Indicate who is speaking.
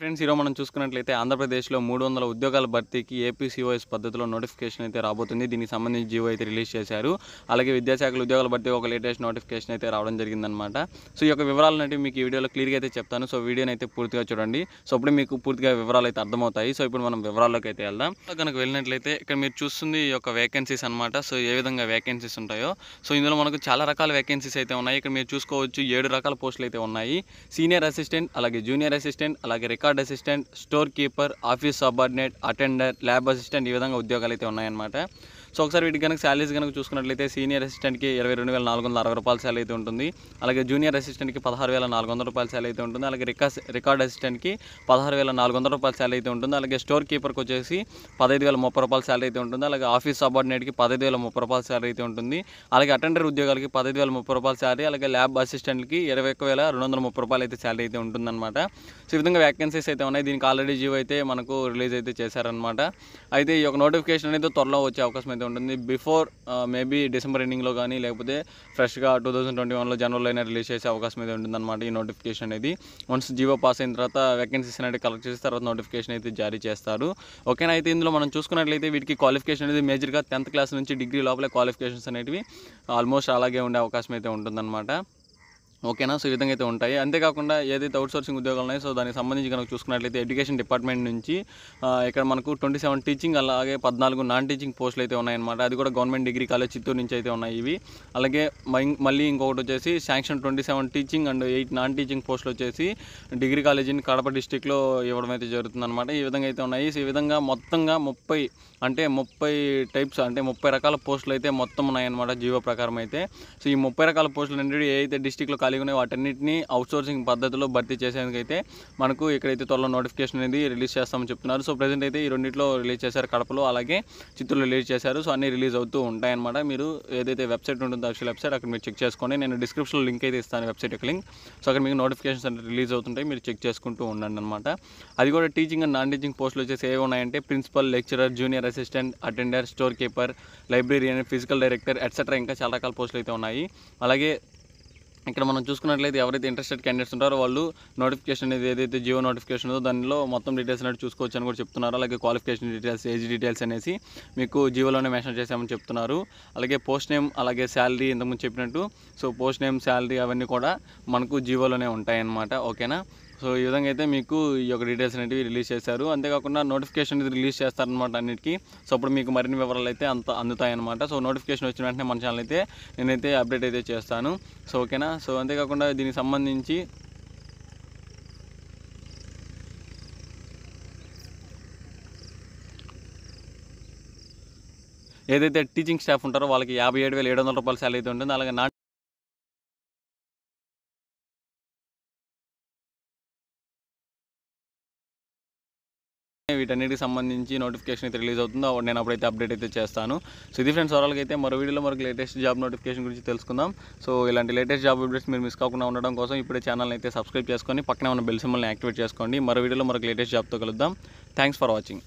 Speaker 1: friends ఈరోజు మనం చూసుకున్నట్లయితే ఆంధ్రప్రదేశ్లో మూడు వందల ఉద్యోగాల భర్తీకి ఏపీసీఓఎస్ పద్ధతిలో నోటిఫికేషన్ అయితే రాబోతుంది దీనికి సంబంధించి జీవో అయితే రిలీజ్ చేశారు అలాగే విద్యాశాఖల ఉద్యోగాల భర్తీ ఒక లేటెస్ట్ నోటిఫికేషన్ అయితే రావడం జరిగిందనమాట సో ఈ యొక్క వివరాలను అంటే మీకు ఈ వీడియోలో క్లియర్గా అయితే చెప్తాను సో వీడియోని అయితే పూర్తిగా చూడండి సో అప్పుడు మీకు పూర్తిగా వివరాలు అయితే అర్థమవుతాయి సో ఇప్పుడు మనం వివరాల్లోకి అయితే వెళ్దాం కనుక వెళ్ళినట్లయితే ఇక్కడ మీరు చూస్తుంది ఈ యొక్క వేకెన్సీస్ అనమాట సో ఏ విధంగా వేకెన్సీస్ ఉంటాయో సో ఇందులో మనకు చాలా రకాల వేకెన్సీస్ అయితే ఉన్నాయి ఇక్కడ మీరు చూసుకోవచ్చు ఏడు రకాల పోస్టులు అయితే ఉన్నాయి సీనియర్ అసిస్టెంట్ అలాగే జూనియర్ అసిస్టెంట్ అలాగే record assistant store keeper office ఆర్గనైట్ అటెండెంట్ ల్యాబ్ అసిస్టెంట్ ఈ విధంగా ఉద్యోగాలు అయితే ఉన్నాయి అన్నమాట సో ఒకసారి వీటికి కనుక శాలరీస్ కనుక చూసుకున్నట్లయితే సీనియర్ అసిస్టెంట్కి ఇరవై రెండు వేల నాలుగు వందల అరవై రూపాయల శాలరీ అయితే ఉంటుంది అలాగే జూనియర్ అసిస్టెంట్కి పదహారు వేల నాలుగు వందల రూపాయల శాలరీ అయితే ఉంటుంది అలాగే రికార్డ్ రికార్డ్ అసిస్టెంట్కి పదహారు వేల నాలుగు వందల రూపాయల శాలరీ అయితే ఉంటుంది అలాగే స్టోర్ కీపర్కి వచ్చేసి పదహైదు వేల ముప్పై రూపాయల శాలరీ అయితే ఉంటుంది అలాగే ఆఫీస్ సబార్డినేట్కి పదహైదు వేల ముప్పై రూపాయల శాలరీ అయితే ఉంటుంది అలాగే అటెండర్ ఉద్యోగాలకి పదహైదు వేల ముప్పై రూపాయల శాలరీ అలాగే ల్యాబ్ అసిస్టెంట్కి ఇరవై ఒక్క వేల రెండు వందల ముప్పై రూపాయలు అయితే శాలరీ అయితే ఉంటుందన్నమాట సో ఈ విధంగా వ్యాకెన్సీస్ అయితే ఉన్నాయి దీనికి ఆల్రెడీ జీవో అయితే మనకు రిలీజ్ అయితే చేశారనమాట అయితే ఈ యొక్క నోటిఫికేషన్ అనేది త్వరలో వచ్చే అవకాశం అయితే ఉంటుంది బిఫోర్ మేబీ డిసెంబర్ ఎండింగ్లో కానీ లేకపోతే ఫ్రెష్గా టూ థౌసండ్ ట్వంటీ వన్లో జనవరిలో అయినా రిలీజ్ చేసే అవకాశం అయితే ఉంటుంది అనమాట ఈ నోటిఫికేషన్ అనేది వన్స్ జీవో పాస్ అయిన తర్వాత వేకెన్సీస్ అనేది కలెక్ట్ చేసిన తర్వాత నోటిఫికేషన్ అయితే జారీ చేస్తారు ఓకేనా అయితే ఇందులో మనం చూసుకున్నట్లయితే వీటికి క్వాలిఫికేషన్ అనేది మేజర్గా టెన్త్ క్లాస్ నుంచి డిగ్రీ లోపల క్వాలిఫికేషన్స్ అనేటివి ఆల్మోస్ట్ అలాగే ఉండే అవకాశం అయితే ఉంటుందన్నమాట ఓకేనా సో ఈ విధంగా అయితే ఉంటాయి అంతేకాకుండా ఏదైతే అవుట్సోర్సింగ్ ఉద్యోగాలు ఉన్నాయో సో దానికి సంబంధించి కనుక చూసుకున్నట్లయితే ఎడ్యుకేషన్ డిపార్ట్మెంట్ నుంచి ఇక్కడ మనకు ట్వంటీ సెవెన్ టీచింగ్ అలాగే పద్నాలుగు నాన్ టీచింగ్ పోస్టులు అయితే ఉన్నాయన్నమాట అది కూడా గవర్నమెంట్ డిగ్రీ కాలేజ్ చిత్తూరు నుంచి అయితే ఉన్నాయి ఇవి అలాగే మళ్ళీ ఇంకొకటి వచ్చేసి sanction twenty seven teaching and eight non teaching పోస్టులు వచ్చేసి డిగ్రీ కాలేజ్ ఇన్ కడప డిస్టిక్లో ఇవ్వడం అయితే అనమాట ఈ విధంగా అయితే ఉన్నాయి సో ఈ విధంగా మొత్తంగా ముప్పై అంటే ముప్పై టైప్స్ అంటే ముప్పై రకాల పోస్టులు అయితే మొత్తం ఉన్నాయన్నమాట జీవో ప్రకారం అయితే సో ఈ ముప్పై రకాల పోస్టులు అనేది ఏ అయితే డిస్టిక్లో ఖాళీగా ఉన్నాయి వాటన్నిటిని అవుట్సోర్సింగ్ పద్ధతిలో భర్తీ చేసేందుకైతే మనకు ఇక్కడైతే త్వరలో నోటిఫికేషన్ అనేది రిలీజ్ చేస్తామని చెప్తున్నారు సో ప్రజెంట్ అయితే ఈ రెండింటిలో రిలీజ్ చేశారు కడపలో అలాగే చిత్తూరులో రిలీజ్ చేశారు సో అన్నీ రిలీజ్ అవుతూ ఉంటాయన్నమాట మీరు ఏదైతే వెబ్సైట్ ఉంటుందో అక్షల వెబ్సైట్ అక్కడ మీరు చెక్ చేసుకోండి నేను డిస్క్రిప్షన్లో లింక్ అయితే ఇస్తాను వెబ్సైట్ యొక్క లింక్ సో అక్కడ మీకు నోటిఫికేషన్స్ అంటే రిలీజ్ అవుతుంటాయి మీరు చెక్ చేసుకుంటూ ఉండండి అనమాట అది కూడా టీచింగ్ అండ్ నాన్ టీచింగ్ పోస్టులు వచ్చేసి ఏవి ఉన్నాయంటే principal lecturer junior assistant attender store keeper library physical director etcetera ఇంకా చాలా రకాల పోస్టులు అయితే ఉన్నాయి అలాగే ఇక్కడ మనం చూసుకున్నట్లయితే ఎవరైతే ఇంట్రెస్టెడ్ క్యాండిడేట్స్ ఉంటారో వాళ్ళు నోటిఫికేషన్ అనేది ఏదైతే జియో నోటిఫికేషన్ ఉందో దానిలో మొత్తం డీటెయిల్స్ అనేది చూసుకోవచ్చు అని కూడా చెప్తున్నారు అలాగే క్వాలిఫికేషన్ డీటెయిల్స్ ఏజ్ డీటెయిల్స్ అనేసి మీకు జియోలోనే మెన్షన్ చేశామని చెప్తున్నారు అలాగే పోస్ట్ నేమ్ అలాగే శాలరీ ఇంతకుముందు చెప్పినట్టు సో పోస్ట్ నేమ్ శాలరీ అవన్నీ కూడా మనకు జియోలోనే ఉంటాయన్నమాట ఓకేనా సో ఈ విధంగా అయితే మీకు ఈ యొక్క డీటెయిల్స్ అనేవి రిలీజ్ చేశారు అంతేకాకుండా నోటిఫికేషన్ ఇది రిలీజ్ చేస్తారనమాట అన్నిటికీ సో అప్పుడు మీకు మరిన్ని వివరాలు అయితే అంత అందుతాయన్నమాట సో నోటిఫికేషన్ వచ్చిన వెంటనే మన ఛానల్ అయితే నేనైతే అప్డేట్ అయితే చేస్తాను సో ఓకేనా సో అంతేకాకుండా దీనికి సంబంధించి ఏదైతే టీచింగ్ స్టాఫ్ ఉంటారో వాళ్ళకి యాభై ఏడు వేల ఏడు వందల రూపాయల శాలరీ అయితే ఉంటుంది అలాగే నా వీటన్నిటికి సంబంధించి నోటిఫికేషన్ అయితే రిలీజ్ అవుతుందో నేను అప్పుడైతే అప్డేట్ అయితే చేస్తాను సో ఇది ఫ్రెండ్స్ ఓవరాల్గా అయితే మరో వీడియోలో మనకి లేటెస్ట్ జాబ్ నోటిఫికేషన్ గురించి తెలుసుకుందాం సో ఇలాంటి లేటెస్ట్ జాబ్ అప్డేట్స్ మీరు మిస్ కాకుండా ఉండడం కోసం ఇప్పుడే ఛానల్ అయితే సబ్స్క్రైబ్ చేసుకొని పక్కనే ఉన్న బెల్ సింబల్ని యాక్టివేట్ చేసుకోండి మరో వీడియోలో మనకి లేటెస్ట్ జాబ్తో కలుద్దాం థ్యాంక్స్ ఫర్ వాచింగ్